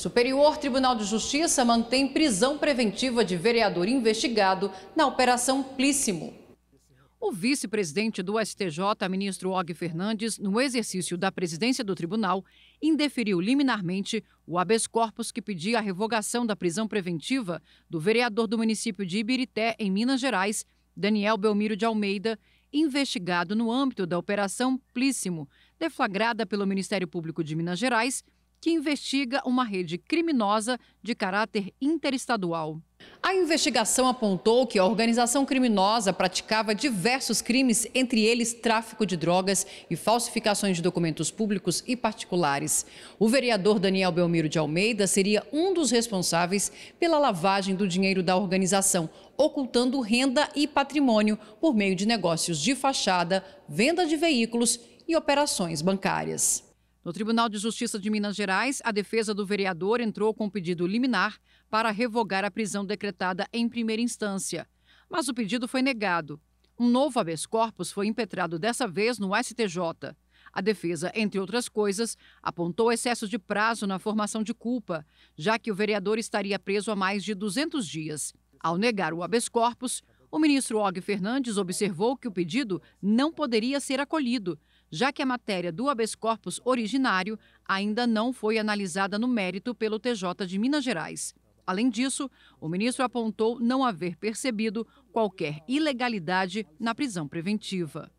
Superior Tribunal de Justiça mantém prisão preventiva de vereador investigado na Operação Plíssimo. O vice-presidente do STJ, ministro Og Fernandes, no exercício da presidência do tribunal, indeferiu liminarmente o habeas corpus que pedia a revogação da prisão preventiva do vereador do município de Ibirité, em Minas Gerais, Daniel Belmiro de Almeida, investigado no âmbito da Operação Plíssimo, deflagrada pelo Ministério Público de Minas Gerais que investiga uma rede criminosa de caráter interestadual. A investigação apontou que a organização criminosa praticava diversos crimes, entre eles tráfico de drogas e falsificações de documentos públicos e particulares. O vereador Daniel Belmiro de Almeida seria um dos responsáveis pela lavagem do dinheiro da organização, ocultando renda e patrimônio por meio de negócios de fachada, venda de veículos e operações bancárias. No Tribunal de Justiça de Minas Gerais, a defesa do vereador entrou com pedido liminar para revogar a prisão decretada em primeira instância. Mas o pedido foi negado. Um novo habeas corpus foi impetrado dessa vez no STJ. A defesa, entre outras coisas, apontou excesso de prazo na formação de culpa, já que o vereador estaria preso há mais de 200 dias. Ao negar o habeas corpus, o ministro Og Fernandes observou que o pedido não poderia ser acolhido, já que a matéria do habeas corpus originário ainda não foi analisada no mérito pelo TJ de Minas Gerais. Além disso, o ministro apontou não haver percebido qualquer ilegalidade na prisão preventiva.